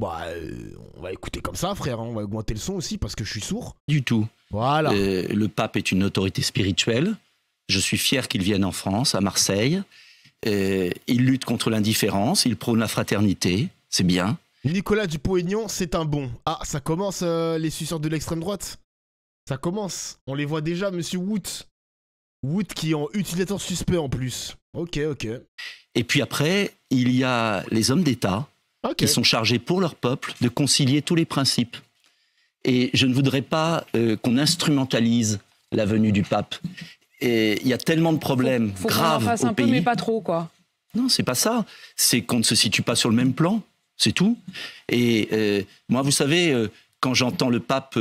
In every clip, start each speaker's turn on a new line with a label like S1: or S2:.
S1: Bah, euh, on va écouter comme ça, frère. Hein. On va augmenter le son aussi parce que je suis sourd.
S2: Du tout. Voilà. Euh, le pape est une autorité spirituelle. Je suis fier qu'il vienne en France, à Marseille. Euh, il lutte contre l'indifférence, il prône la fraternité. C'est bien. Nicolas
S1: Dupont-Aignan, c'est un bon. Ah, ça commence, les suceurs de l'extrême droite. Ça commence. On les voit déjà, monsieur Wood. Wood qui est en utilisateur suspect en plus. Ok,
S2: ok. Et puis après, il y a les hommes d'État qui sont chargés pour leur peuple de concilier tous les principes. Et je ne voudrais pas euh, qu'on instrumentalise la venue du pape. Et il y a tellement de problèmes Il faut qu'on en fasse un peu, mais pas trop, quoi. Non, c'est pas ça. C'est qu'on ne se situe pas sur le même plan, c'est tout. Et euh, moi, vous savez, euh, quand j'entends le pape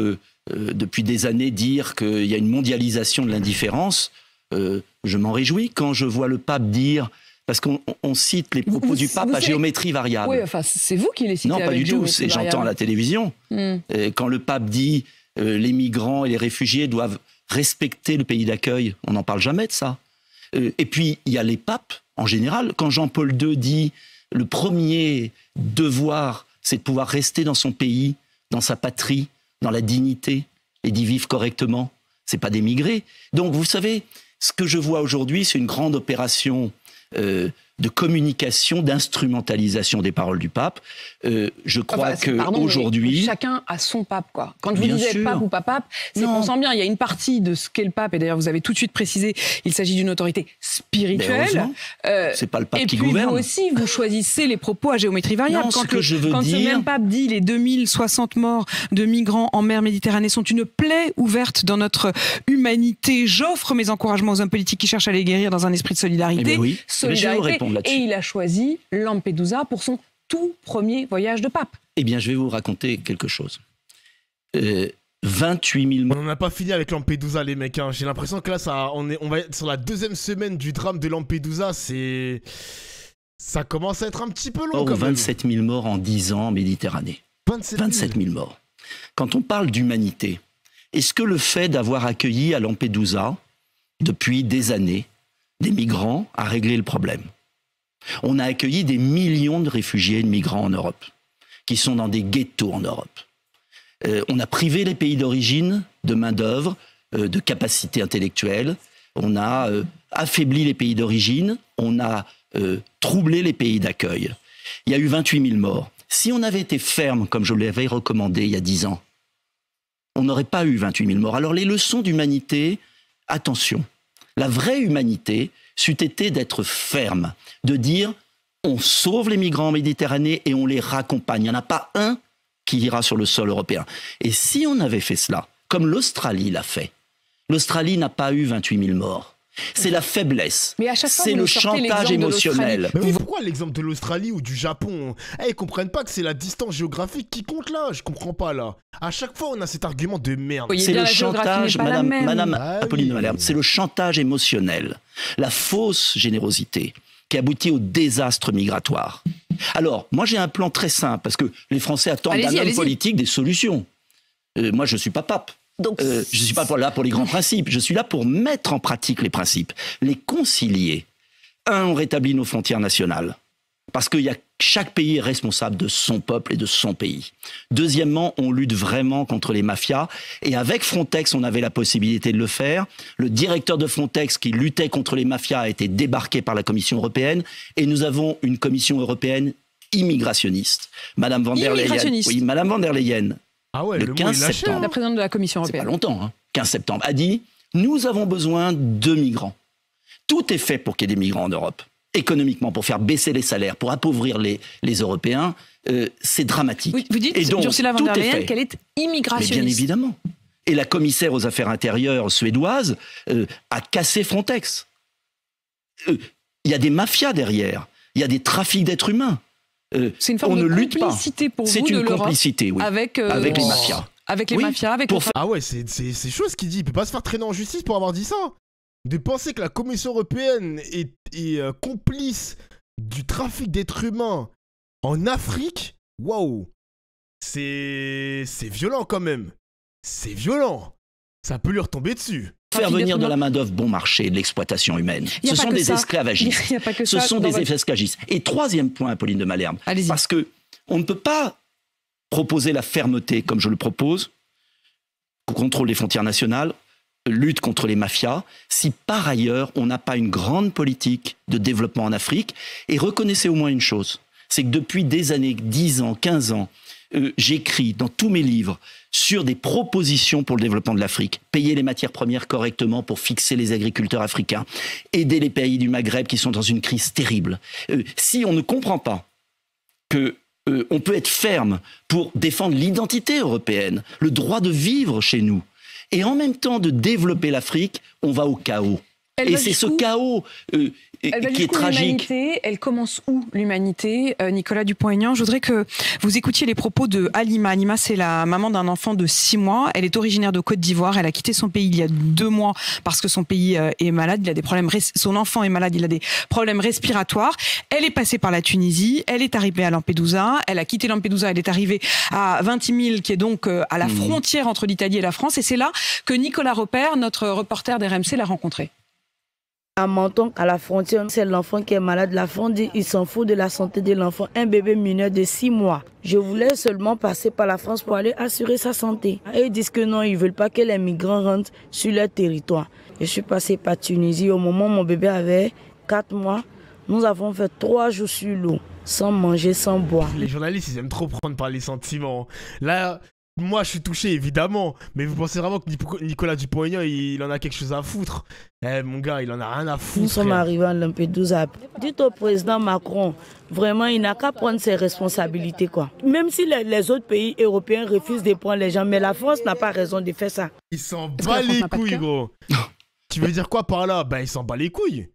S2: depuis des années dire qu'il y a une mondialisation de l'indifférence, je m'en réjouis. Quand je vois le pape dire parce qu'on cite les propos du pape à géométrie variable. Oui, enfin,
S3: c'est vous qui les citez. Non, pas du tout. C'est j'entends à la
S2: télévision hmm. euh, quand le pape dit euh, les migrants et les réfugiés doivent respecter le pays d'accueil. On n'en parle jamais de ça. Euh, et puis il y a les papes en général. Quand Jean-Paul II dit le premier devoir, c'est de pouvoir rester dans son pays, dans sa patrie, dans la dignité et d'y vivre correctement. C'est pas d'émigrer. Donc vous savez, ce que je vois aujourd'hui, c'est une grande opération øh, de communication, d'instrumentalisation des paroles du pape. Euh, je crois que aujourd'hui, chacun a son pape quoi. Quand vous disiez pape ou
S3: pas pape, c'est qu'on sent bien. Il y a une partie de ce qu'est le pape et d'ailleurs vous avez tout de suite précisé, il s'agit d'une autorité spirituelle. Ben,
S2: euh, c'est pas le pape et qui puis Vous aussi,
S3: vous choisissez les propos à géométrie variable. quand ce même pape dit les 2060 morts de migrants en mer Méditerranée sont une plaie ouverte dans notre humanité. J'offre mes encouragements aux hommes politiques qui cherchent à les guérir dans un esprit de solidarité. Eh ben oui. Eh ben, solidarité et il a choisi Lampedusa pour son tout premier voyage de pape.
S2: Eh bien, je vais vous raconter quelque chose. Euh, 28 000 morts. On n'a pas fini avec
S1: Lampedusa, les mecs. Hein. J'ai l'impression que là, ça, on, est, on va être sur la deuxième semaine du drame de Lampedusa. C'est. Ça commence à être un petit peu long. 27
S2: 000 morts en 10 ans en Méditerranée. 27 000 morts. Quand on parle d'humanité, est-ce que le fait d'avoir accueilli à Lampedusa, depuis des années, des migrants, a réglé le problème on a accueilli des millions de réfugiés et de migrants en Europe, qui sont dans des ghettos en Europe. Euh, on a privé les pays d'origine de main-d'œuvre, euh, de capacité intellectuelle. On a euh, affaibli les pays d'origine. On a troublé les pays d'accueil. Il y a eu 28 000 morts. Si on avait été ferme, comme je l'avais recommandé il y a 10 ans, on n'aurait pas eu 28 000 morts. Alors les leçons d'humanité, attention. La vraie humanité, c'eût été d'être ferme, de dire on sauve les migrants en Méditerranée et on les raccompagne. Il n'y en a pas un qui ira sur le sol européen. Et si on avait fait cela, comme l'Australie l'a fait, l'Australie n'a pas eu 28 000 morts c'est la faiblesse, c'est le chantage émotionnel. Mais
S1: pourquoi l'exemple de l'Australie ou du Japon hey, hein. ne eh, comprennent pas que c'est la distance géographique qui compte là, je comprends pas là. À chaque fois, on a cet argument de merde. C'est le chantage, Madame, Madame bah Apolline c'est
S2: le chantage émotionnel, la fausse générosité qui aboutit au désastre migratoire. Alors, moi j'ai un plan très simple, parce que les Français attendent d'un homme politique des solutions. Euh, moi je ne suis pas pape, euh, je ne suis pas là pour les grands principes, je suis là pour mettre en pratique les principes, les concilier. Un, on rétablit nos frontières nationales, parce que y a, chaque pays est responsable de son peuple et de son pays. Deuxièmement, on lutte vraiment contre les mafias, et avec Frontex, on avait la possibilité de le faire. Le directeur de Frontex qui luttait contre les mafias a été débarqué par la Commission européenne, et nous avons une Commission européenne immigrationniste. Madame oui, Madame Van der Leyen ah le, 15 septembre. Hein. La
S3: présidente de la Commission européenne. pas longtemps,
S2: hein, 15 septembre, a dit Nous avons besoin de migrants. Tout est fait pour qu'il y ait des migrants en Europe, économiquement, pour faire baisser les salaires, pour appauvrir les, Européens. Euh, c'est dramatique. vous dites, Et donc, Ursula der qu'elle
S3: est immigrationniste. bien
S2: évidemment. Et la commissaire aux affaires intérieures suédoise euh, a cassé Frontex. Euh, il y a des mafias derrière. Il y a des trafics d'êtres humains. Euh, c'est une forme de ne lutte C'est une complicité, oui, euh, avec, les mafias. Avec les
S1: mafias, avec Ah ouais, c'est chaud ce qu'il dit. Il peut pas se faire traîner en justice pour avoir dit ça. De penser que la Commission européenne est, euh, complice du trafic d'êtres humains en Afrique, waouh, c'est c'est violent quand même. C'est violent. Ça peut lui retomber dessus faire venir de la
S2: main-d'œuvre bon marché, de l'exploitation humaine. Ce sont des esclavagistes. Ce sont des esclavagistes. Et troisième point, Pauline de Malherbe, parce que on ne peut pas proposer la fermeté comme je le propose, contrôle des frontières nationales, lutte contre les mafias, si par ailleurs on n'a pas une grande politique de développement en Afrique. Et reconnaissez au moins une chose, c'est que depuis des années, 10 ans, 15 ans, euh, j'écris dans tous mes livres sur des propositions pour le développement de l'Afrique. Payer les matières premières correctement pour fixer les agriculteurs africains. Aider les pays du Maghreb qui sont dans une crise terrible. Euh, si on ne comprend pas que euh, on peut être ferme pour défendre l'identité européenne, le droit de vivre chez nous, et en même temps de développer l'Afrique, on va au chaos et c'est ce chaos euh, qui est tragique.
S3: Elle commence où l'humanité euh, Nicolas Dupont-Aignan, je voudrais que vous écoutiez les propos de Alima. Alima, c'est la maman d'un enfant de 6 mois. Elle est originaire de Côte d'Ivoire. Elle a quitté son pays il y a deux mois parce que son pays euh, est malade. Il a des problèmes. Son enfant est malade. Il a des problèmes respiratoires. Elle est passée par la Tunisie. Elle est arrivée à Lampedusa. Elle a quitté Lampedusa. Elle est arrivée à Vintimille, qui est donc à la mmh. frontière entre l'Italie et la France. Et c'est là que Nicolas Repère, notre reporter d'RMC, l'a rencontrée. À Menton, à la frontière, c'est l'enfant qui est malade. La dit il s'en fout de la santé de l'enfant. Un bébé mineur de 6 mois. Je voulais seulement passer par la France pour aller assurer sa santé. Et ils disent que non, ils veulent pas que les migrants rentrent sur leur territoire. Je suis passé par Tunisie. Au moment où mon bébé avait 4 mois,
S1: nous avons fait 3 jours sur l'eau sans manger, sans boire. Les journalistes, ils aiment trop prendre par les sentiments. Là, moi je suis touché évidemment, mais vous pensez vraiment que Nicolas Dupont-Aignan il, en a quelque chose à foutre Eh mon gars, il en a rien à foutre. Nous sommes arrivés
S3: à Lampedusa. Dites au président Macron, vraiment il n'a qu'à prendre ses responsabilités quoi. Même si les, autres pays européens refusent de prendre les gens, mais la France n'a pas raison de faire ça. Il s'en bat les couilles
S1: gros. tu veux dire quoi par là Ben il s'en bat les couilles.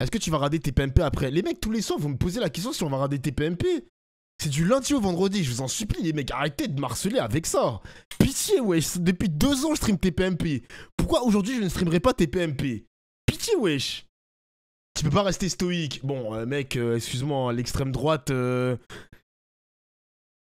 S1: Est-ce que tu vas rader tes PMP après Les mecs tous les soirs vous me poser la question si on va rader tes PMP. C'est du lundi au vendredi, je vous en supplie, les mecs, arrêtez de marceler avec ça. Pitié, wesh, depuis deux ans je stream TPMP. Pourquoi aujourd'hui je ne streamerai pas TPMP Pitié, wesh. Tu peux pas rester stoïque. Bon, euh, mec, euh, excuse-moi, hein, l'extrême droite, euh,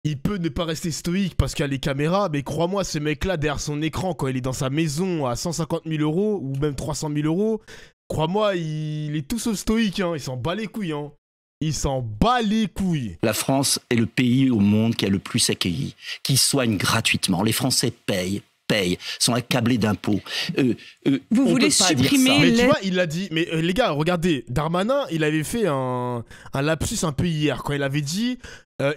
S1: il peut ne pas rester stoïque parce qu'il y a les caméras, mais crois-moi, ce mec-là, derrière son écran, quand il est dans sa maison à 150 000 euros ou même 300 000 euros, crois-moi, il... est tout sauf stoïque, hein, il s'en bat les couilles, hein.
S2: Il s'en bat les couilles. La France est le pays au monde qui a le plus accueilli, qui soigne gratuitement. Les Français payent, payent, sont accablés d'impôts. Euh, euh, vous voulez supprimer Mais tu vois,
S1: il l'a dit. Mais euh, les gars, regardez, Darmanin, il avait fait un, lapsus un peu hier quand il avait dit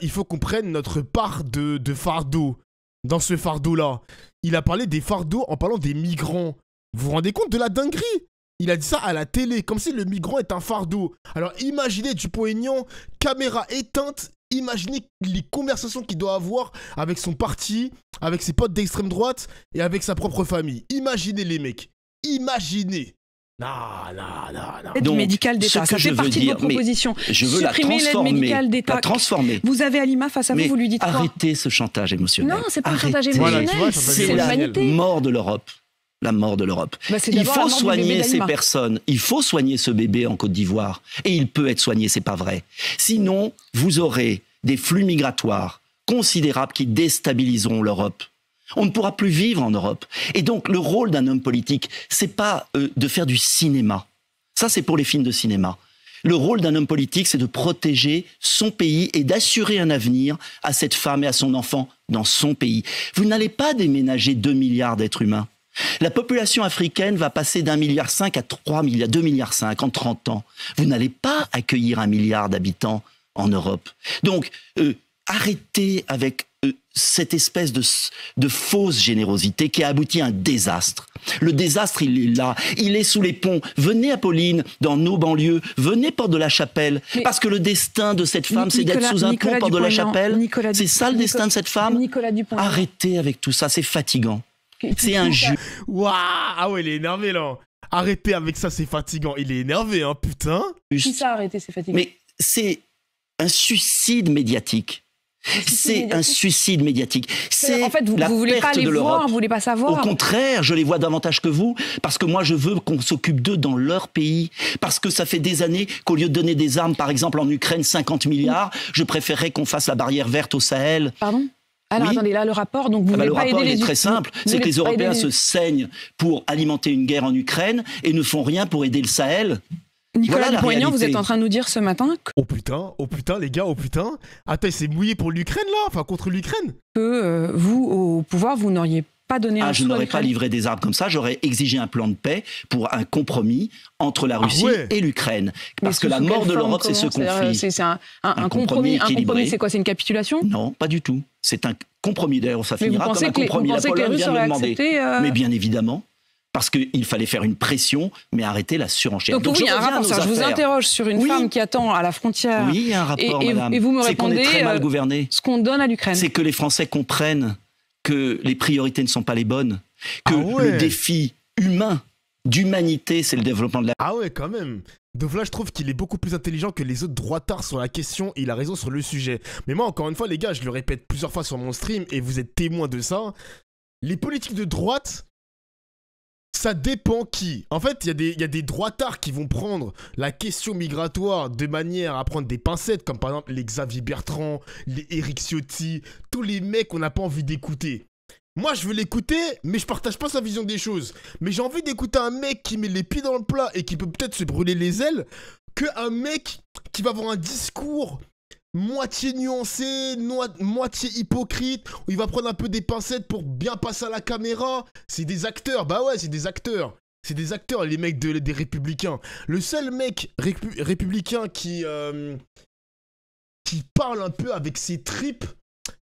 S1: il faut qu'on prenne notre part de, de fardeau dans ce fardeau-là. Il a parlé des fardeaux en parlant des migrants. Vous vous rendez compte de la dinguerie il a dit ça à la télé, comme si le migrant est un fardeau. Alors imaginez Dupont-Aignan, caméra éteinte, imaginez les conversations qu'il doit avoir avec son parti, avec ses potes d'extrême droite et avec sa propre famille. Imaginez les mecs. Imaginez. Non, non, non, non. L'aide médicale d'État, ça fait partie dire, de vos propositions. Je veux la transformer. Vous avez Alima face à vous, vous lui dites arrêtez
S2: ce chantage émotionnel. Non, c'est pas un chantage émotionnel, c'est mort de l'Europe la mort de l'Europe. Bah, il faut soigner ces personnes, il faut soigner ce bébé en Côte d'Ivoire, et il peut être soigné, c'est pas vrai. Sinon, vous aurez des flux migratoires considérables qui déstabiliseront l'Europe. On ne pourra plus vivre en Europe. Et donc, le rôle d'un homme politique, c'est pas euh, de faire du cinéma. Ça, c'est pour les films de cinéma. Le rôle d'un homme politique, c'est de protéger son pays et d'assurer un avenir à cette femme et à son enfant dans son pays. Vous n'allez pas déménager 2 milliards d'êtres humains. La population africaine va passer d'un milliard cinq à trois milliards, deux milliards cinq en 30 ans. Vous n'allez pas accueillir un milliard d'habitants en Europe. Donc, euh, arrêtez avec euh, cette espèce de, fausse générosité qui a abouti à un désastre. Le désastre, il est là, il est sous les ponts. Venez, à Pauline, dans nos banlieues, venez, Porte de la Chapelle, parce que le destin de cette femme, c'est d'être sous un pont, Porte de la Chapelle. C'est ça le destin de cette femme Arrêtez avec tout ça, c'est fatigant. C'est un jeu. Waouh
S1: Ah ouais, il est énervé là. Arrêtez avec ça, c'est fatigant. Il est énervé, hein, putain. Qui ça arrêté, c'est fatigant Mais
S2: c'est un suicide médiatique. C'est un suicide médiatique. C'est en fait, vous, la vous voulez pas les voir, vous
S3: voulez pas savoir. Au contraire,
S2: je les vois davantage que vous, parce que moi, je veux qu'on s'occupe d'eux dans leur pays, parce que ça fait des années qu'au lieu de donner des armes, par exemple en Ukraine, 50 milliards, je préférerais qu'on fasse la barrière verte au Sahel. Pardon
S3: alors ah attendez, là, le rapport, donc vous ah bah, rapport, il est très simple. C'est que les Européens se
S2: saignent pour alimenter une guerre en Ukraine et ne font rien pour aider le Sahel. Nicolas voilà vous êtes en
S3: train de nous dire ce matin que... Oh
S2: putain, oh putain, les gars, oh putain. Attends, c'est mouillé pour l'Ukraine, là Enfin, contre l'Ukraine
S3: Que euh, vous, au pouvoir, vous n'auriez ah, Je n'aurais pas
S2: livré des armes comme ça, j'aurais exigé un plan de paix pour un compromis entre la ah Russie et l'Ukraine. Parce que la mort de l'Europe, c'est ce conflit. C'est
S3: un, compromis, compromis, c'est quoi C'est une capitulation
S2: Non, pas du tout. C'est un compromis. D'ailleurs, ça finira comme un compromis. la Pologne vient euh, Mais bien évidemment parce qu'il fallait faire une pression, mais arrêter la surenchère. Donc, oui, je, un rapport, je vous interroge
S3: sur une femme qui attend à la frontière. Oui, un rapport, et, madame. et vous me répondez est très mal euh,
S2: gouverné. ce qu'on
S3: donne à l'Ukraine. C'est
S2: que les Français comprennent que les priorités ne sont pas les bonnes, que ah le défi humain d'humanité, c'est le développement de la... Ah ouais, quand même donc là, je trouve qu'il est beaucoup plus intelligent
S1: que les autres droitards sur la question et il a raison sur le sujet. Mais moi, encore une fois, les gars, je le répète plusieurs fois sur mon stream et vous êtes témoins de ça. Les politiques de droite ça dépend qui. En fait, il y, a des droitards qui vont prendre la question migratoire de manière à prendre des pincettes, comme par exemple les Xavier Bertrand, les Eric Ciotti, tous les mecs qu'on n'a pas envie d'écouter. Moi, je veux l'écouter, mais je partage pas sa vision des choses. Mais j'ai envie d'écouter un mec qui met les pieds dans le plat et qui peut peut-être se brûler les ailes, que un mec qui va avoir un discours moitié nuancé, moitié hypocrite, où il va prendre un peu des pincettes pour bien passer à la caméra. C'est des acteurs, bah ouais, c'est des acteurs. C'est des acteurs, les mecs des républicains. Le seul mec républicain qui, euh, qui parle un peu avec ses tripes,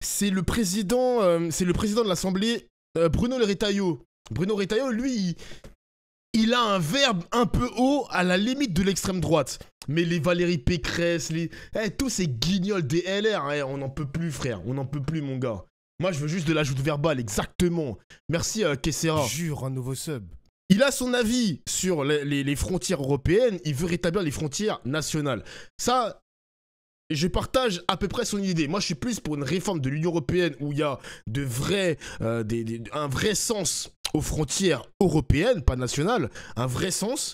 S1: c'est le président, euh, c'est le président de l'Assemblée, euh, Bruno Retailleau. Bruno Retailleau, lui, il a un verbe un peu haut à la limite de l'extrême droite mais les Valérie Pécresse, les... Eh, tous ces guignols des LR, eh, on n'en peut plus, frère. On n'en peut plus, mon gars. Moi, je veux juste de l'ajout verbale, exactement. Merci, euh, Kessera. Jure, un nouveau sub. Il a son avis sur les, frontières européennes. Il veut rétablir les frontières nationales. Ça, je partage à peu près son idée. Moi, je suis plus pour une réforme de l'Union européenne où il y a de vrais, euh, un vrai sens aux frontières européennes, pas nationales, un vrai sens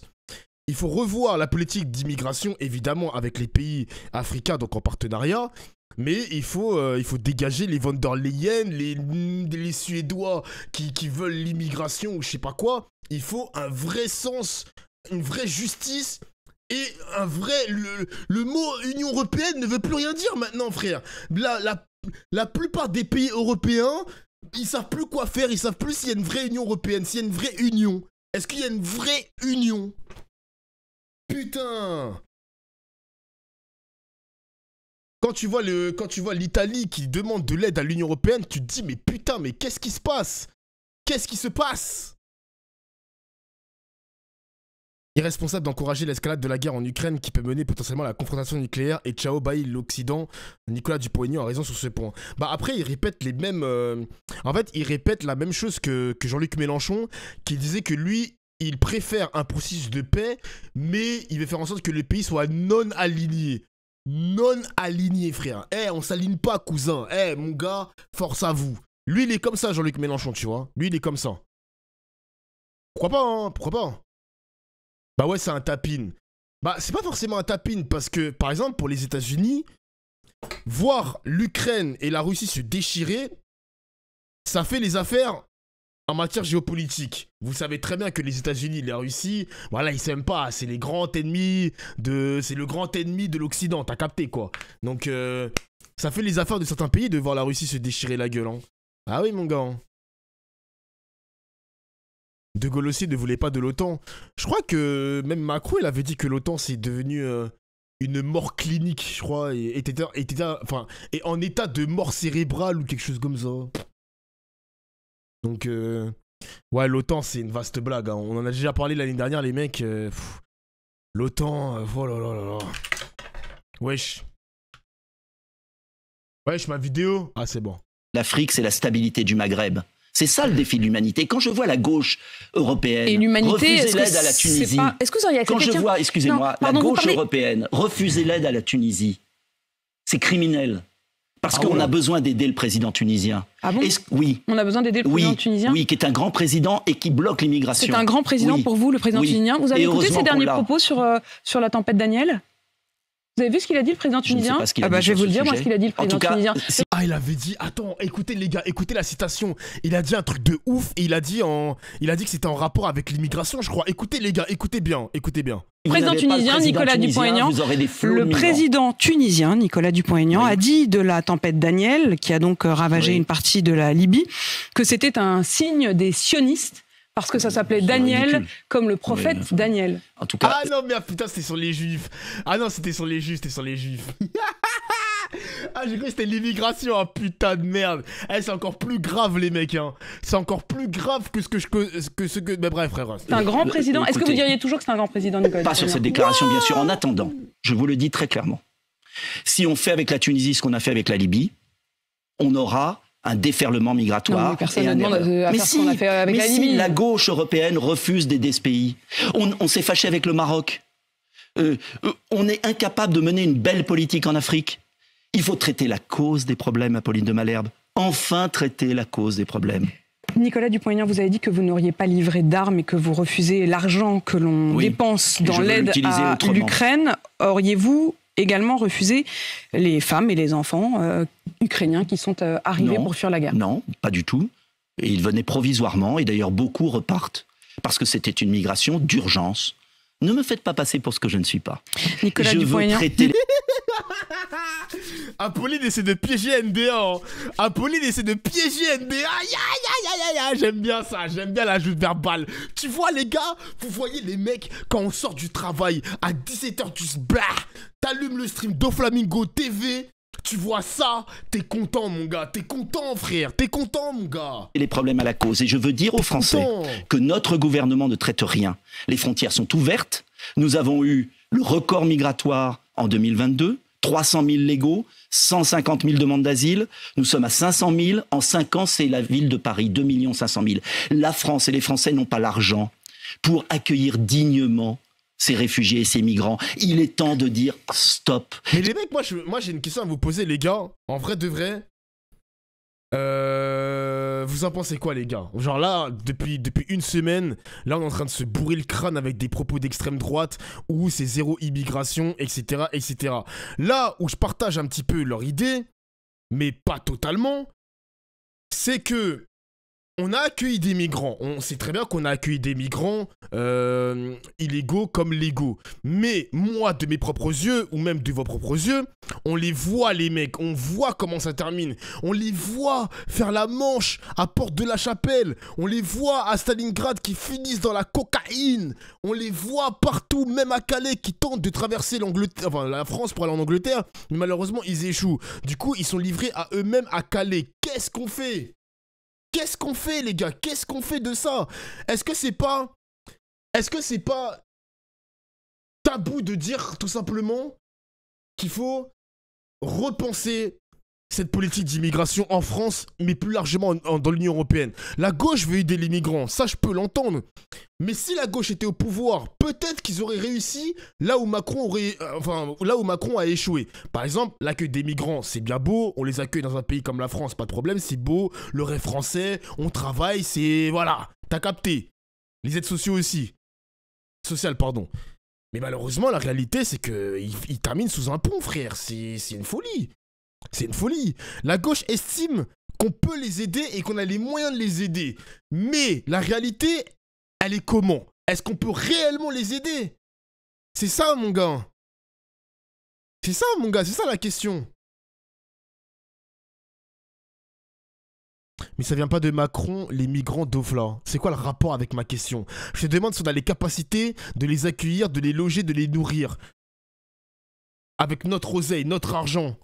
S1: il faut revoir la politique d'immigration, évidemment, avec les pays africains, donc en partenariat. Mais il faut, euh, il faut dégager les von les, les Suédois qui, veulent l'immigration ou je sais pas quoi. Il faut un vrai sens, une vraie justice et un vrai. Le, mot Union européenne ne veut plus rien dire maintenant, frère. La, la, la plupart des pays européens, ils savent plus quoi faire, ils savent plus s'il y a une vraie Union européenne, s'il y a une vraie union. Est-ce qu'il y a une vraie union quand
S4: tu vois le, quand tu vois l'Italie qui demande de l'aide à l'Union européenne, tu te dis
S1: mais putain, mais qu'est-ce qui se passe Qu'est-ce qui se passe Irresponsable d'encourager l'escalade de la guerre en Ukraine qui peut mener potentiellement à la confrontation nucléaire et ciao bye l'Occident. Nicolas Dupont-Aignan a raison sur ce point. Bah après il répète les mêmes, euh, en fait il répète la même chose que, que Jean-Luc Mélenchon qui disait que lui il préfère un processus de paix, mais il veut faire en sorte que le pays soit non aligné. Non aligné, frère. Eh, on s'aligne pas, cousin. Eh, mon gars, force à vous. Lui, il est comme ça, Jean-Luc Mélenchon, tu vois. Lui, il est comme ça. Pourquoi pas, hein Pourquoi pas Bah ouais, c'est un tapin. Bah, c'est pas forcément un tapin, parce que, par exemple, pour les États-Unis, voir l'Ukraine et la Russie se déchirer, ça fait les affaires en matière géopolitique, vous savez très bien que les États-Unis la Russie, voilà, ils s'aiment pas. C'est les grands ennemis de, c'est le grand ennemi de l'Occident. T'as capté quoi Donc, euh, ça fait les affaires de certains pays de voir la Russie se déchirer la gueule. Hein. Ah oui, mon gars. De Gaulle aussi ne voulait pas de l'OTAN. Je crois que même Macron, il avait dit que l'OTAN c'est devenu euh, une mort clinique, je crois, et, et en état de mort cérébrale ou quelque chose comme ça. Donc, euh, ouais, l'OTAN, c'est une vaste blague. Hein. On en a déjà parlé l'année dernière, les mecs. Euh, L'OTAN, euh, oh là là là
S2: Wesh. Wesh, ma vidéo. Ah, c'est bon. L'Afrique, c'est la stabilité du Maghreb. C'est ça le défi de l'humanité. Quand je vois la gauche européenne refuser l'aide à la Tunisie, quand je vois, excusez-moi, la gauche européenne refuser l'aide à la Tunisie, c'est criminel. Parce ah, qu'on a besoin d'aider le président tunisien. Ah bon Oui.
S3: On a besoin d'aider le président tunisien Oui,
S2: qui est un grand président et qui bloque l'immigration. C'est un grand président pour vous, le président tunisien. Vous avez écouté ses derniers propos
S3: sur, euh, sur la tempête Daniel vous avez vu ce qu'il a dit le président tunisien je Ah bah je vais vous le dire moi ce qu'il a dit le président tunisien.
S1: Ah il avait dit attends écoutez les gars écoutez la citation il a dit un truc de ouf et il a dit en il a dit que c'était en rapport avec l'immigration je crois écoutez les gars écoutez bien écoutez bien. Président tunisien, Nicolas Dupont-Aignan. Le président
S3: tunisien Nicolas Dupont-Aignan a dit de la tempête Daniel, qui a donc euh, ravagé une partie de la Libye, que c'était un signe des sionistes parce que ça s'appelait Daniel, comme le prophète euh, Daniel. En
S1: tout cas. Ah non, mais ah, putain, c'était sur les juifs. Ah non, c'était sur les juifs, c'était sur les juifs. ah, j'ai cru que c'était l'immigration, ah putain de merde. Eh, c'est encore plus grave, les mecs, hein. C'est encore plus grave que ce que je. Que ce que... Mais bref, frère.
S3: C'est un grand euh, président. Est-ce que vous diriez toujours que c'est un grand président, Nicolas Pas sur cette déclaration,
S2: bien sûr. En attendant, je vous le dis très clairement. Si on fait avec la Tunisie ce qu'on a fait avec la Libye, on aura un déferlement migratoire. si, la, gauche européenne refuse d'aider ce pays. On, s'est fâché avec le Maroc. Euh, euh, on est incapable de mener une belle politique en Afrique. Il faut traiter la cause des problèmes, Apolline de Malherbe. Enfin traiter la cause des problèmes.
S3: Nicolas Dupont-Aignan, vous avez dit que vous n'auriez pas livré d'armes et que vous refusez l'argent que l'on dépense dans l'aide à l'Ukraine. Auriez-vous également refusé les femmes et les enfants euh, ukrainiens qui sont euh, arrivés pour fuir
S2: la guerre Non, pas du tout. ils venaient provisoirement, et d'ailleurs beaucoup repartent, parce que c'était une migration d'urgence. Ne me faites pas passer pour ce que je ne suis pas. Nicolas je veux
S1: Apolline essaie de piéger NDA. Hein. Apolline essaie de piéger NDA. J'aime bien ça, j'aime bien la joute verbale. Tu vois, les gars, vous voyez les mecs, quand on sort du travail à 17h, tu se blah. T'allumes le stream d'Oflamingo TV. Tu vois ça, t'es content mon gars, t'es content
S2: frère, t'es content mon gars. Et les problèmes à la cause. Et je veux dire aux Français que notre gouvernement ne traite rien. Les frontières sont ouvertes. Nous avons eu le record migratoire en 2022. 300 000 légaux, 150 000 demandes d'asile. Nous sommes à 500 000. En 5 ans, c'est la ville de Paris, 2 500 000. La France et les Français n'ont pas l'argent pour accueillir dignement ces réfugiés et ces migrants. Il est temps de dire stop. Mais les mecs, moi, j'ai une question à vous poser, les gars. En vrai de vrai,
S1: euh, vous en pensez quoi, les gars Genre là, depuis, depuis une semaine, là, on est en train de se bourrer le crâne avec des propos d'extrême droite où c'est zéro immigration, etc., etc. Là où je partage un petit peu leur idée, mais pas totalement, c'est que on a accueilli des migrants. On sait très bien qu'on a accueilli des migrants euh, illégaux comme légaux. Mais moi, de mes propres yeux, ou même de vos propres yeux, on les voit, les mecs. On voit comment ça termine. On les voit faire la manche à Porte de la Chapelle. On les voit à Stalingrad qui finissent dans la cocaïne. On les voit partout, même à Calais, qui tentent de traverser l'Angleterre, enfin, la France pour aller en Angleterre. Mais malheureusement, ils échouent. Du coup, ils sont livrés à eux-mêmes à Calais. Qu'est-ce qu'on fait Qu'est-ce qu'on fait, les gars Qu'est-ce qu'on fait de ça Est-ce que c'est pas...
S4: Est-ce que c'est pas tabou de dire tout simplement
S1: qu'il faut repenser cette politique d'immigration en France, mais plus largement dans l'Union européenne. La gauche veut aider les migrants, ça je peux l'entendre. Mais si la gauche était au pouvoir, peut-être qu'ils auraient réussi là où Macron aurait, euh, enfin là où Macron a échoué. Par exemple, l'accueil des migrants, c'est bien beau, on les accueille dans un pays comme la France, pas de problème, c'est beau, le rêve français, on travaille, c'est voilà, t'as capté. Les aides sociaux aussi, sociales pardon. Mais malheureusement, la réalité, c'est qu'ils terminent sous un pont, frère. C'est une folie. C'est une folie. La gauche estime qu'on peut les aider et qu'on a les moyens de les aider. Mais la réalité, elle est comment Est-ce qu'on peut réellement les aider C'est ça, mon gars.
S4: C'est ça, mon gars, c'est ça la question.
S1: Mais ça vient pas de Macron, les migrants d'Ofla. C'est quoi le rapport avec ma question Je te demande si on a les capacités de les accueillir, de les loger, de les nourrir. Avec notre oseille, notre argent.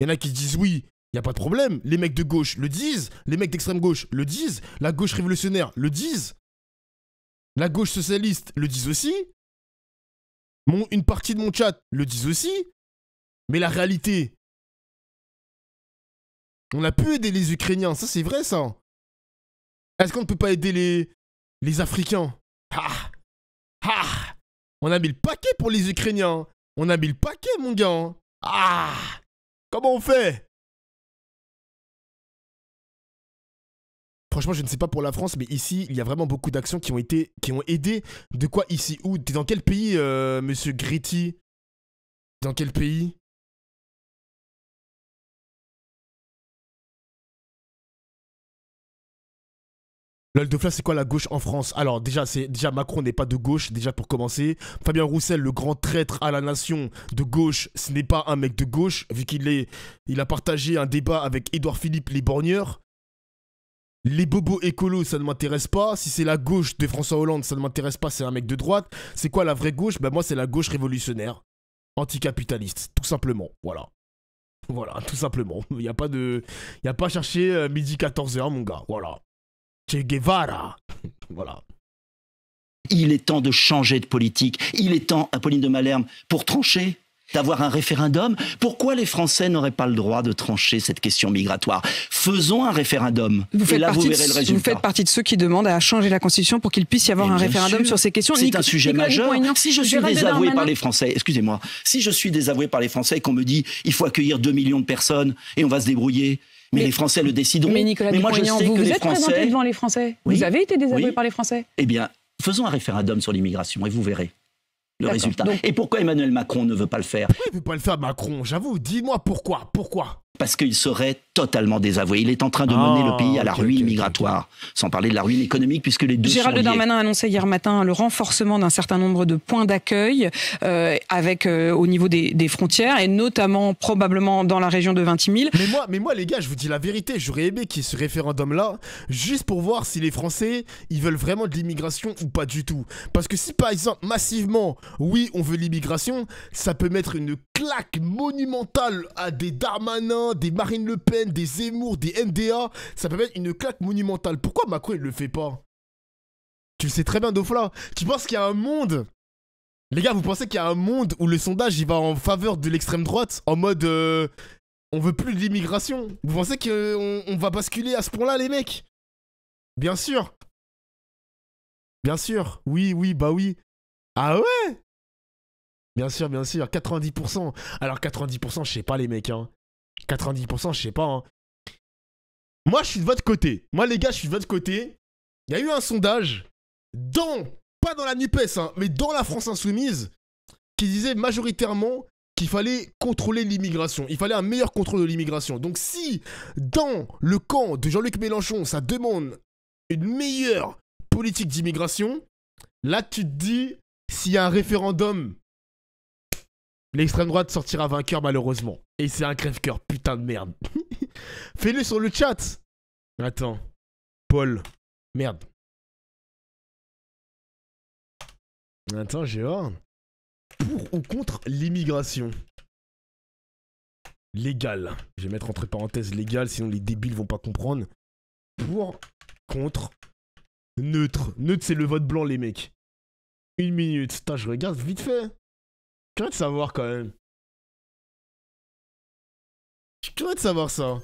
S1: Il y en a qui disent oui, il n'y a pas de problème. Les mecs de gauche le disent, les mecs d'extrême gauche le disent, la gauche révolutionnaire le disent, la gauche socialiste le disent aussi, mon, une partie de mon chat le disent aussi,
S4: mais la réalité, on a pu aider les
S1: Ukrainiens, ça c'est vrai ça. Est-ce qu'on ne peut pas aider les, les Africains ah, ah, On a mis le paquet pour les Ukrainiens. On a mis le paquet,
S4: mon gars. Ah Comment on fait
S1: Franchement, je ne sais pas pour la France, mais ici, il y a vraiment beaucoup d'actions qui ont été, qui ont aidé. De quoi ici Où T'es dans quel pays, euh, Monsieur Gritty
S4: Dans quel pays
S1: Lol de c'est quoi la gauche en France Alors déjà, c'est déjà Macron n'est pas de gauche, déjà pour commencer. Fabien Roussel, le grand traître à la nation de gauche, ce n'est pas un mec de gauche, vu qu'il est, il a partagé un débat avec Édouard Philippe les borgneurs. Les bobos écolos, ça ne m'intéresse pas. Si c'est la gauche de François Hollande, ça ne m'intéresse pas, c'est un mec de droite. C'est quoi la vraie gauche Ben moi, c'est la gauche révolutionnaire, anticapitaliste, tout simplement. Voilà. Voilà, tout simplement. Il n'y a pas de... Il n'y a pas à chercher
S2: euh, midi 14h, mon gars. Voilà. Che Guevara. voilà. Il est temps de changer de politique. Il est temps, Apolline de Malherbe, pour trancher, d'avoir un référendum. Pourquoi les Français n'auraient pas le droit de trancher cette question migratoire Faisons un référendum. Vous faites, partie de ceux qui
S3: demandent à changer la Constitution pour qu'il puisse y avoir eh un référendum sur ces questions. C'est un sujet majeur. si je suis désavoué par
S2: les Français, excusez-moi, si je suis désavoué par les Français et qu'on me dit il faut accueillir 2 millions de personnes et on va se débrouiller, mais, les Français le décideront. Mais Nicolas mais vous, vous êtes présenté devant
S3: les Français. vous avez été désavoué par les Français.
S2: Eh bien, faisons un référendum sur l'immigration et vous verrez le résultat. Et pourquoi Emmanuel Macron ne veut pas le faire Pourquoi il ne veut pas le faire, Macron
S1: J'avoue, dis-moi pourquoi, pourquoi
S2: parce qu'il serait totalement désavoué. Il est en train de mener le ah, pays à la ruine migratoire, sans parler de la ruine économique, puisque les deux Gérald sont liés. Darmanin
S1: annoncé hier
S3: matin le renforcement d'un certain nombre de points d'accueil euh, avec euh, au niveau des, frontières, et notamment
S1: probablement dans la région de Vintimille. Mais moi, mais moi les gars, je vous dis la vérité, j'aurais aimé qu'il y ait ce référendum-là, juste pour voir si les Français, ils veulent vraiment de l'immigration ou pas du tout. Parce que si par exemple, massivement, oui, on veut l'immigration, ça peut mettre une claque monumentale à des Darmanins, des Marine Le Pen, des Zemmour, des NDA. Ça peut être une claque monumentale. Pourquoi Macron, il le fait pas Tu le sais très bien, Dofla. Tu penses qu'il y a un monde les gars, vous pensez qu'il y a un monde où le sondage il va en faveur de l'extrême droite en mode euh, on veut plus de l'immigration Vous pensez qu'on va basculer à ce point-là, les mecs Bien sûr Bien sûr Oui, oui, bah oui Ah ouais Bien sûr, bien sûr, 90% Alors 90%, je sais pas, les mecs, hein. 90%, je sais pas. Hein. Moi, je suis de votre côté. Moi, les gars, je suis de votre côté. Il y a eu un sondage dans, pas dans la NUPES, hein, mais dans la France Insoumise, qui disait majoritairement qu'il fallait contrôler l'immigration. Il fallait un meilleur contrôle de l'immigration. Donc, si dans le camp de Jean-Luc Mélenchon, ça demande une meilleure politique d'immigration, là, tu te dis, s'il y a un référendum L'extrême droite sortira vainqueur malheureusement. Et c'est un crève-cœur, putain de merde. Fais-le sur le chat. Attends. Paul. Merde. Attends, j'ai Pour ou contre l'immigration Légal. Je vais mettre entre parenthèses légal, sinon les débiles vont pas comprendre. Pour, contre, neutre. Neutre, c'est le vote blanc, les mecs. Une minute. Putain, je regarde vite fait curieux de savoir quand même.
S4: Je suis de savoir ça.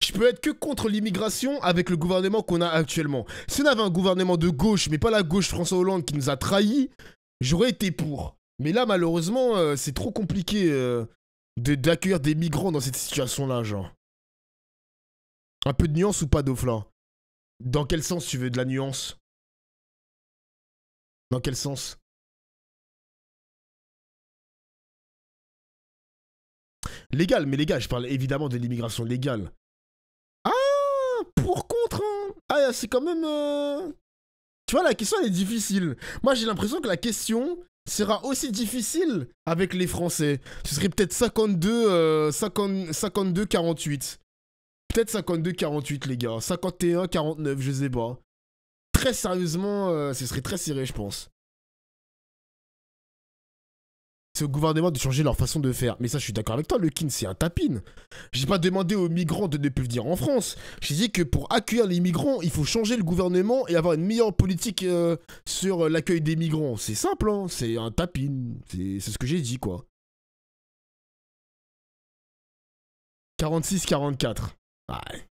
S1: Je peux être que contre l'immigration avec le gouvernement qu'on a actuellement. Si on avait un gouvernement de gauche, mais pas la gauche François Hollande qui nous a trahis, j'aurais été pour. Mais là, malheureusement, euh, c'est trop compliqué euh, d'accueillir des migrants dans cette situation-là, genre. Un peu de nuance ou pas, Dofla Dans quel
S4: sens tu veux de la nuance dans quel sens Légal, mais les gars, je parle
S1: évidemment de l'immigration légale. Ah Pour contre hein. Ah, c'est quand même. Euh, tu vois, la question, elle est difficile. Moi, j'ai l'impression que la question sera aussi difficile avec les Français. Ce serait peut-être 52, 52, 48. Peut-être 52, 48, les gars. 51, 49, je sais pas très sérieusement, euh, ce serait très serré, je pense. C'est au gouvernement de changer leur façon de faire. Mais ça, je suis d'accord avec toi, le kin, c'est un tapine. J'ai pas demandé aux migrants de ne plus venir en France. J'ai dit que pour accueillir les migrants, il faut changer le gouvernement et avoir une meilleure politique euh, sur l'accueil des migrants. C'est simple, hein c'est un tapine. C'est ce que j'ai dit, quoi.
S3: 46-44.
S2: Ouais.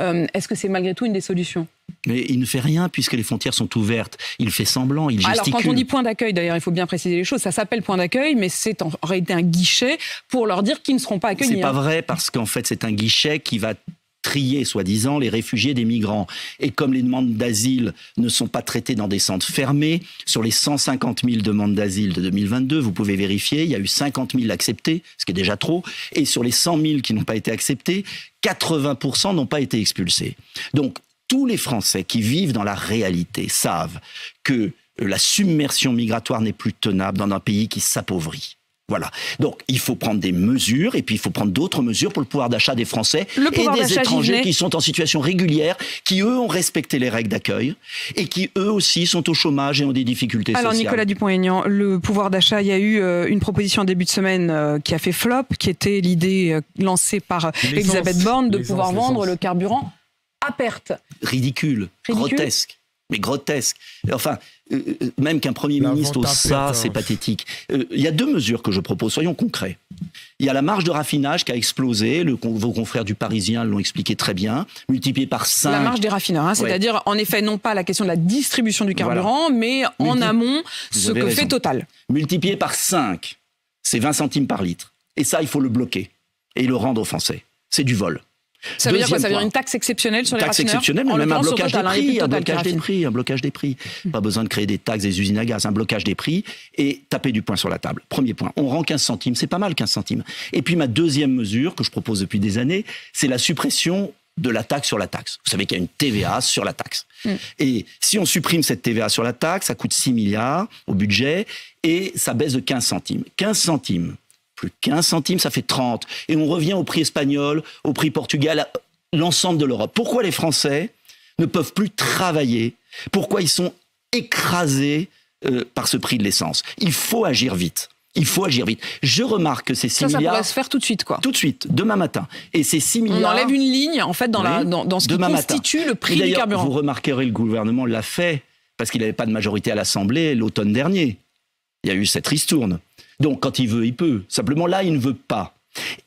S2: Euh, est-ce que c'est malgré
S3: tout une des solutions
S2: mais il ne fait rien puisque les frontières sont ouvertes. Il fait semblant, il gesticule. Alors quand on dit
S3: point d'accueil, d'ailleurs, il faut bien préciser les choses. Ça s'appelle point d'accueil, mais c'est en réalité un guichet pour leur dire qu'ils ne seront pas accueillis. C'est pas hein.
S2: vrai parce qu'en fait c'est un guichet qui va trier, soi-disant, les réfugiés des migrants. Et comme les demandes d'asile ne sont pas traitées dans des centres fermés, sur les 150 000 demandes d'asile de 2022, vous pouvez vérifier, il y a eu 50 000 acceptées, ce qui est déjà trop, et sur les 100 000 qui n'ont pas été acceptés, 80% n'ont pas été expulsés. Donc, tous les Français qui vivent dans la réalité savent que la submersion migratoire n'est plus tenable dans un pays qui s'appauvrit. Voilà. Donc, il faut prendre des mesures et puis il faut prendre d'autres mesures pour le pouvoir d'achat des Français et des étrangers qui sont en situation régulière, qui eux ont respecté les règles d'accueil et qui eux aussi sont au chômage et ont des difficultés sociales. Alors, Nicolas
S3: Dupont-Aignan, le pouvoir d'achat, il y a eu euh, une proposition en début de semaine euh, qui a fait flop, qui était l'idée euh, lancée par Elisabeth Borne de pouvoir vendre le carburant à perte.
S2: Ridicule. grotesque mais grotesque. Enfin, euh, euh, même qu'un Premier ministre au ça, c'est pathétique. Euh, il y a deux mesures que je propose, soyons concrets. Il y a la marge de raffinage qui a explosé, vos confrères du Parisien l'ont expliqué très bien, multipliée par 5. La marge des
S3: raffineurs, hein, c'est-à-dire en effet non pas la question de la distribution du carburant, mais en amont ce que fait Total.
S2: Multiplié par 5, c'est 20 centimes par litre. Et ça, il faut le bloquer et le rendre aux Français. C'est du vol. Ça veut dire quoi Ça veut dire une
S3: taxe exceptionnelle sur les raffineurs Taxe exceptionnelle, mais même un hein, blocage, des prix, un blocage des
S2: prix, un blocage des prix. Pas hmm. besoin de créer des taxes, des usines à gaz, un blocage des prix et taper du poing sur la table. Premier point, on rend 15 centimes, c'est pas mal 15 centimes. Et puis ma deuxième mesure que je propose depuis des années, c'est la suppression de la taxe sur la taxe. Vous savez qu'il y a une TVA sur la taxe. Hmm. Et si on supprime cette TVA sur la taxe, ça coûte 6 milliards au budget et ça baisse de 15 centimes. 15 centimes plus 15 centimes, ça fait 30. Et on revient au prix espagnol, au prix portugal, l'ensemble de l'Europe. Pourquoi les Français ne peuvent plus travailler Pourquoi ils sont écrasés euh, par ce prix de l'essence Il faut agir vite. Il faut agir vite. Je remarque que ces 6 ça, milliards. Ça pourrait se faire tout de suite, quoi. Tout de suite, demain matin. Et ces 6 milliards. On enlève une
S3: ligne, en fait, dans, dans, ce qui constitue le prix du carburant. Vous
S2: remarquerez, le gouvernement l'a fait parce qu'il n'avait pas de majorité à l'Assemblée l'automne dernier. Il y a eu cette ristourne. Donc quand il veut, il peut. Simplement là, il ne veut pas.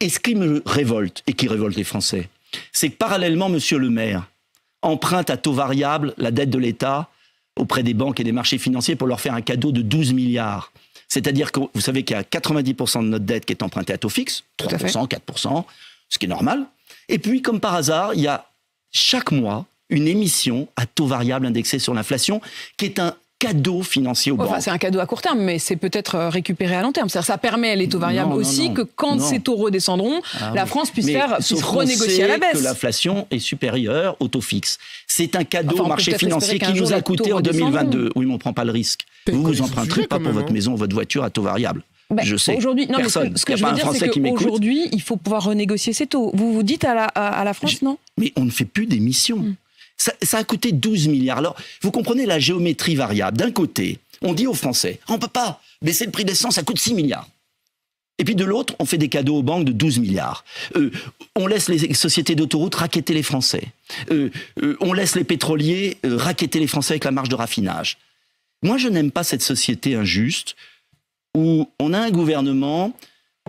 S2: Et ce qui me révolte, et qui révolte les Français, c'est que parallèlement, Monsieur le maire emprunte à taux variable la dette de l'État auprès des banques et des marchés financiers pour leur faire un cadeau de 12 milliards. C'est-à-dire que vous savez qu'il y a 90% de notre dette qui est empruntée à taux fixe, 3%, 4%, ce qui est normal. Et puis, comme par hasard, il y a chaque mois une émission à taux variable indexée sur l'inflation, qui est un cadeau financier aux
S3: C'est un cadeau à court terme, mais c'est peut-être euh, récupéré à long terme. Ça permet les taux variables aussi que quand ces taux redescendront, ah la France puisse, faire, puisse renégocier à la baisse. que
S2: l'inflation est supérieure au taux fixe. C'est un cadeau au marché financier qui nous a coûté en 2022. Oui, mais on ne prend pas le risque. Vous ne vous emprunterez pas pour votre hein. maison votre voiture à taux variable. Ben, je sais. Aujourd'hui, personne. dire, qu'aujourd'hui,
S3: il faut pouvoir renégocier ces taux. Vous vous dites à la, France, non
S2: Mais on ne fait plus d'émissions. Hmm. Ça, a coûté 12 milliards. Alors, vous comprenez la géométrie variable. D'un côté, on dit aux Français, on ne peut pas baisser le prix d'essence, ça coûte 6 milliards. Et puis de l'autre, on fait des cadeaux aux banques de 12 milliards. Euh, on laisse les sociétés d'autoroutes raqueter les Français. Euh, euh, on laisse les pétroliers raqueter les Français avec la marge de raffinage. Moi, je n'aime pas cette société injuste où on a un gouvernement,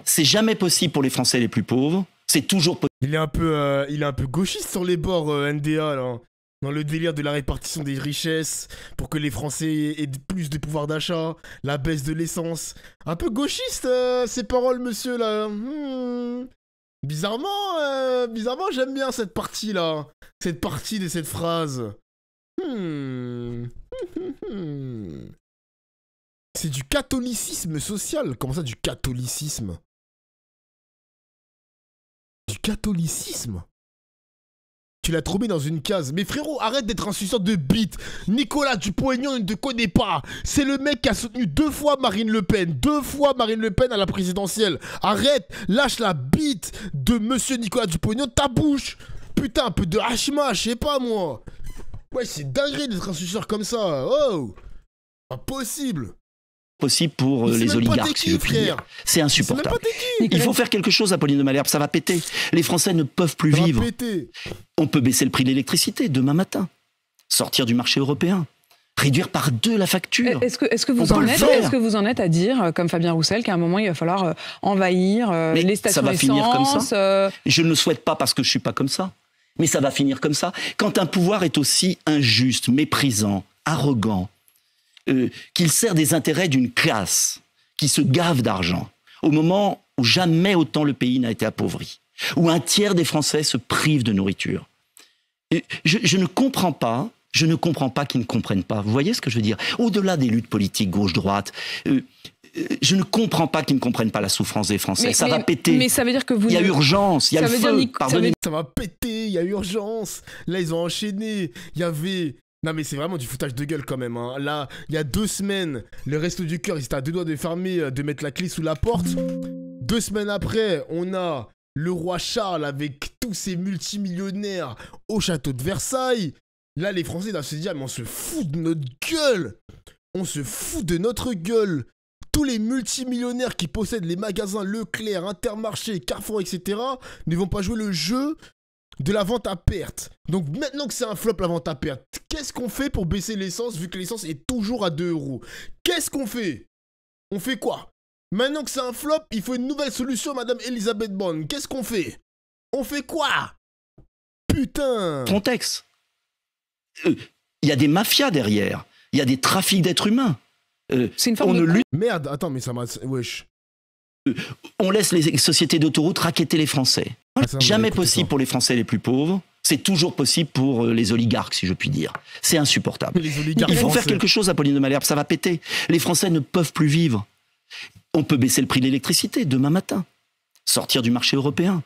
S2: c'est jamais possible pour les Français les plus pauvres, c'est
S1: toujours possible. Il est un peu, il est un peu gauchiste sur les bords, NDA. Là dans le délire de la répartition des richesses, pour que les Français aient plus de pouvoir d'achat, la baisse de l'essence. Un peu gauchiste, euh, ces paroles, monsieur, là. Hmm. Bizarrement, euh, bizarrement, j'aime bien cette partie-là. Cette partie de cette phrase. Hmm. C'est du catholicisme
S4: social. Comment ça, du catholicisme Du
S1: catholicisme tu l'as trouvé dans une case. Mais frérot, arrête d'être un suceur de bite. Nicolas Dupont-Aignan ne te connaît pas. C'est le mec qui a soutenu deux fois Marine Le Pen. Deux fois Marine Le Pen à la présidentielle. Arrête, lâche la bite de monsieur Nicolas Dupont-Aignan ta bouche. Putain, un peu de hachima, je sais pas moi. Ouais, c'est
S2: dinguerie d'être un suceur comme ça. Oh impossible possible pour euh, les oligarques, si C'est insupportable. Il faut faire quelque chose, Pauline de Malherbe, ça va péter. Les Français ne peuvent plus vivre. On peut baisser le prix de l'électricité demain matin, sortir du marché européen. Réduire par deux la facture. Euh, est-ce que, est que, vous en êtes, est-ce que
S3: vous en êtes à dire, euh, comme Fabien Roussel, qu'à un moment il va falloir envahir les stations Ça va finir comme ça.
S2: Je ne le souhaite pas parce que je suis pas comme ça. Mais ça va finir comme ça. Quand un pouvoir est aussi injuste, méprisant, arrogant, euh, qu'il sert des intérêts d'une classe qui se gave d'argent, au moment où jamais autant le pays n'a été appauvri, où un tiers des Français se privent de nourriture. Et je, ne comprends pas je ne comprends pas qu'ils ne comprennent pas. Vous voyez ce que je veux dire Au-delà des luttes politiques gauche-droite, euh, euh, je ne comprends pas qu'ils ne comprennent pas la souffrance des Français. ça va péter. Mais ça
S1: veut dire que vous. Il y a urgence. Il y a ça feu. ça, ça va péter. Il y a urgence. Là, ils ont enchaîné. Il y avait non, mais c'est vraiment du foutage de gueule quand même. Hein. Là, il y a deux semaines, le reste du cœur, il à deux doigts de fermer, euh, de mettre la clé sous la porte. Deux semaines après, on a le roi Charles avec tous ses multimillionnaires au château de Versailles. Là, les Français doivent se dire, mais on se fout de notre gueule. On se fout de notre gueule. Tous les multimillionnaires qui possèdent les magasins Leclerc, Intermarché, Carrefour, etc. ne vont pas jouer le jeu de la vente à perte. Donc maintenant que c'est un flop la vente à perte, qu'est-ce qu'on fait pour baisser l'essence vu que l'essence est toujours à 2 euros Qu'est-ce qu'on fait On fait quoi Maintenant que c'est un flop, il faut une nouvelle solution, Madame Elisabeth Bond. Qu'est-ce qu'on fait
S2: On fait quoi Putain Frontex Il euh, y a des mafias derrière. Il y a des trafics d'êtres humains. Euh, c'est une forme on Merde, attends, mais ça m'a... Wesh on laisse les sociétés d'autoroute raqueter les Français.
S1: Ah, Jamais possible
S2: pour les Français les plus pauvres. C'est toujours possible pour euh, les oligarques, si je puis dire. C'est insupportable. Il faut faire quelque chose, Pauline de Malherbe, ça va péter. Les Français ne peuvent plus vivre. On peut baisser le prix de l'électricité demain matin, sortir du marché européen,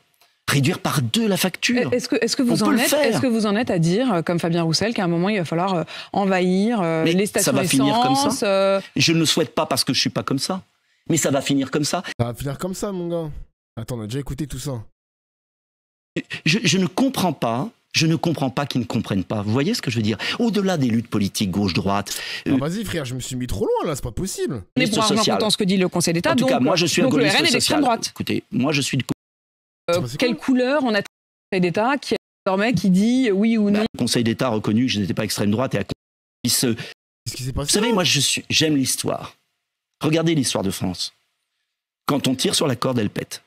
S2: réduire par deux la facture. Est-ce que, vous
S3: en êtes, à dire, euh, comme Fabien Roussel, qu'à un moment, il va falloir euh, envahir les stations ça va finir comme
S2: ça. Je ne le souhaite pas parce que je ne suis pas comme ça. Mais ça va finir comme ça. Ça va finir comme ça, mon gars. Attends, on a déjà écouté tout ça. Je, ne comprends pas. Je ne comprends pas qu'ils ne comprennent pas. Vous voyez ce que je veux dire Au-delà des luttes politiques gauche-droite. Euh, ah,
S1: vas-y, frère, je me suis mis trop loin là, c'est pas possible. Mais pour argent ce que
S3: dit le Conseil d'État. En tout cas, moi je suis euh, donc un le RN est droite.
S2: Écoutez, moi je suis de.
S3: Euh, quelle couleur on a le Conseil d'État qui désormais qui dit oui ou non bah,
S2: Le Conseil d'État a reconnu que je n'étais pas extrême droite et a. Qu'est-ce qui s'est passé Vous savez, moi j'aime l'histoire. Regardez l'histoire de France. Quand on tire sur la corde, elle pète.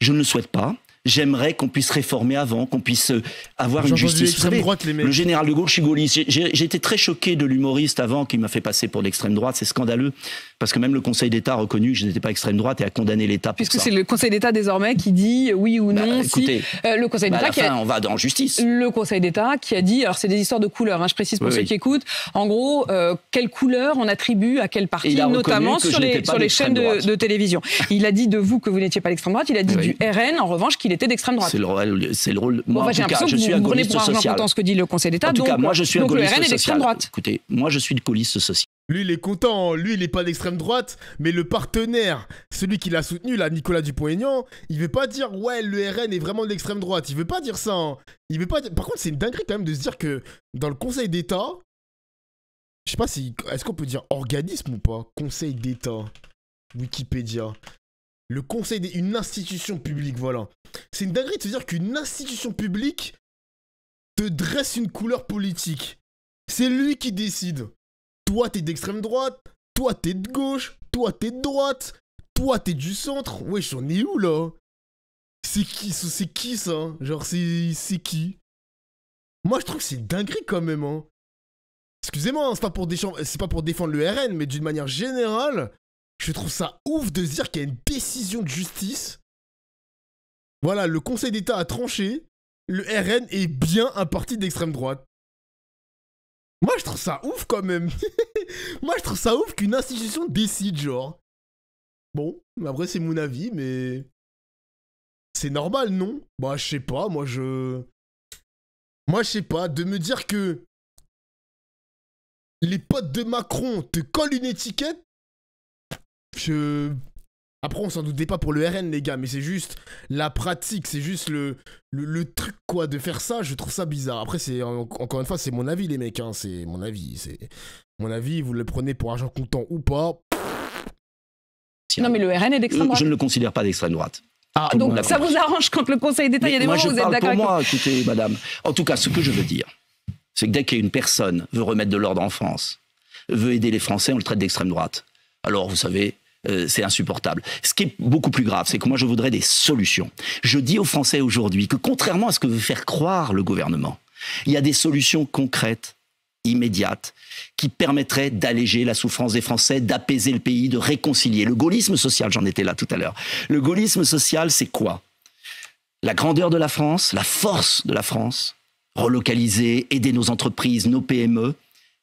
S2: Je ne le souhaite pas j'aimerais qu'on puisse réformer avant, qu'on puisse euh, avoir une justice. Le général de Gaulle, je suis gaulliste. J'ai été très choqué de l'humoriste avant qui m'a fait passer pour l'extrême droite. C'est scandaleux parce que même le Conseil d'État a reconnu que je n'étais pas extrême droite et a condamné l'État Puisque c'est le
S3: Conseil d'État désormais qui dit oui ou bah, non. si, euh, le Conseil bah, d'État on va dans justice. Le Conseil d'État qui a dit, alors c'est des histoires de couleurs. Hein, je précise pour ceux qui écoutent. En gros, euh, quelle couleur on attribue à quel parti, notamment sur les, sur les chaînes de, télévision. Il a dit de vous que vous n'étiez pas l'extrême droite. Il a dit du RN en revanche qu'il était d'extrême droite.
S2: C'est le rôle. Moi, en bah, tout cas, je suis un gaulliste social. ce
S3: que dit le Conseil d'État. En tout cas, moi, je suis un le d'extrême
S1: droite.
S2: Écoutez, moi, je suis de gaulliste social.
S1: Lui, il est content. Hein. Lui, il n'est pas d'extrême droite, mais le partenaire, celui qui l'a soutenu, là, Nicolas Dupont-Aignan, il veut pas dire ouais, le RN est vraiment de l'extrême droite. Il veut pas dire ça. Hein. Il veut pas. Par contre, c'est une dinguerie quand même de se dire que dans le Conseil d'État, je sais pas si est-ce qu'on peut dire organisme ou pas, Conseil d'État, Wikipédia. Le conseil des... Une institution publique, voilà. C'est une dinguerie de se dire qu'une institution publique te dresse une couleur politique. C'est lui qui décide. Toi, t'es d'extrême droite, toi, t'es de gauche, toi, t'es de droite, toi, t'es du centre. Wesh, on est où, là C'est qui, c'est qui, ça Genre, c'est qui Moi, je trouve que c'est une dinguerie, quand même, hein. Excusez-moi, hein, c'est pas, pour défendre le RN, mais d'une manière générale, je trouve ça ouf de dire qu'il y a une décision de justice. Voilà, le Conseil d'État a tranché. Le RN est bien un parti d'extrême droite. Moi, je trouve ça ouf quand même. Moi, je trouve ça ouf qu'une institution décide, genre. Bon, après, c'est mon avis, mais. C'est normal, non Bah, je
S4: sais pas, moi, je. Moi, je sais pas, de me dire que.
S1: Les potes de Macron te collent une étiquette, je... Après, on s'en doutait pas pour le RN, les gars, mais c'est juste la pratique, c'est juste le, le, truc, quoi, de faire ça, je trouve ça bizarre. Après, c'est encore une fois, c'est mon avis, les mecs, hein, c'est mon avis, c'est mon avis, vous le prenez pour argent comptant ou pas.
S2: Non,
S3: mais le RN est d'extrême euh, droite. Je ne
S2: le considère pas d'extrême droite. Ah, donc ça vous
S3: arrange quand le Conseil d'État, il y a des moments vous êtes d'accord
S2: moi, écoutez, madame. En tout cas, ce que je veux dire, c'est que dès qu'une personne veut remettre de l'ordre en France, veut aider les Français, on le traite d'extrême droite. Alors, vous savez, euh, c'est insupportable. Ce qui est beaucoup plus grave, c'est que moi je voudrais des solutions. Je dis aux Français aujourd'hui que contrairement à ce que veut faire croire le gouvernement, il y a des solutions concrètes immédiates, qui permettraient d'alléger la souffrance des Français, d'apaiser le pays, de réconcilier. Le gaullisme social, j'en étais là tout à l'heure. Le gaullisme social, c'est quoi La grandeur de la France, la force de la France, relocaliser, aider nos entreprises, nos PME,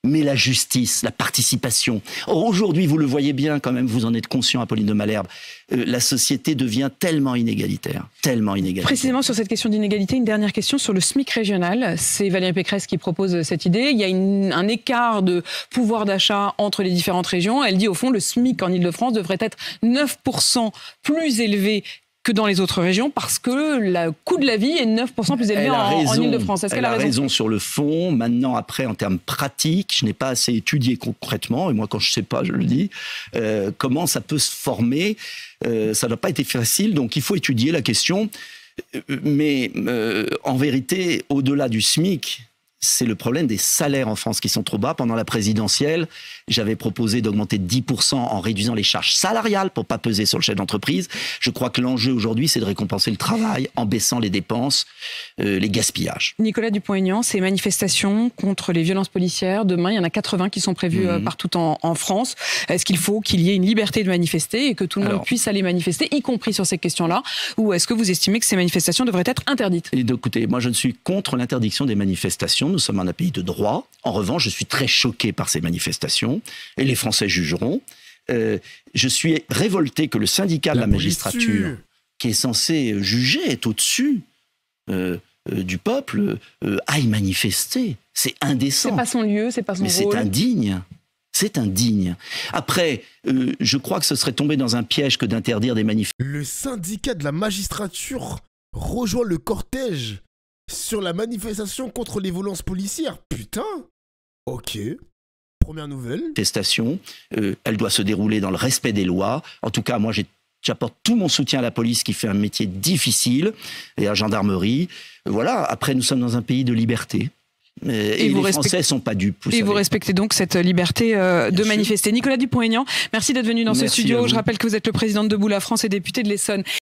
S2: mais la justice, la participation. Or aujourd'hui, vous le voyez bien quand même, vous en êtes conscient, Apolline de Malherbe, euh, la société devient tellement inégalitaire, tellement inégalitaire.
S3: Précisément sur cette question d'inégalité, une dernière question sur le SMIC régional. C'est Valérie Pécresse qui propose cette idée. Il y a un écart de pouvoir d'achat entre les différentes régions. Elle dit au fond, le SMIC en Ile-de-France devrait être 9% plus élevé que dans les autres régions parce que le coût de la vie est 9% plus élevé en, en Ile-de-France. Est-ce a, raison
S2: sur le fond Maintenant, après, en termes pratiques, je n'ai pas assez étudié concrètement, et moi, quand je ne sais pas, je le dis, euh, comment ça peut se former. Euh, ça n'a pas été facile, donc il faut étudier la question. Euh, mais en vérité, au-delà du SMIC, c'est le problème des salaires en France qui sont trop bas. Pendant la présidentielle, j'avais proposé d'augmenter 10% en réduisant les charges salariales pour pas peser sur le chef d'entreprise. Je crois que l'enjeu aujourd'hui, c'est de récompenser le travail en baissant les dépenses, euh, les gaspillages.
S3: Nicolas Dupont-Aignan, ces manifestations contre les violences policières, demain, il y en a 80 qui sont prévues euh, mhm. partout en, France. Est-ce qu'il faut qu'il y ait une liberté de manifester et que tout le monde puisse aller manifester, y compris sur ces questions-là Ou est-ce que vous estimez que ces manifestations devraient être interdites
S2: Écoutez, moi, je ne suis contre l'interdiction des manifestations. Nous sommes un pays de droit. En revanche, je suis très choqué par ces manifestations et les Français jugeront. Euh, je suis révolté que le syndicat de la, magistrature, qui est censé juger, est au-dessus euh, euh, du peuple, aille manifester. C'est indécent. C'est pas
S3: son lieu, c'est pas son Mais c'est
S2: indigne. C'est indigne. Après, je crois que ce serait tombé dans un piège que d'interdire des manifestations. Le syndicat de la magistrature rejoint le
S1: cortège sur la manifestation contre les violences policières. Putain
S2: Ok. Première nouvelle. Euh, elle doit se dérouler dans le respect des lois. En tout cas, moi, J'apporte tout mon soutien à la police qui fait un métier difficile et à la gendarmerie. Voilà, après nous sommes dans un pays de liberté. Euh, et, vous les Français sont pas dupes. et
S3: vous respectez donc cette liberté euh, de manifester. Nicolas Dupont-Aignan, merci d'être venu dans ce studio. Je rappelle que vous êtes le président de Debout la France et député de l'Essonne.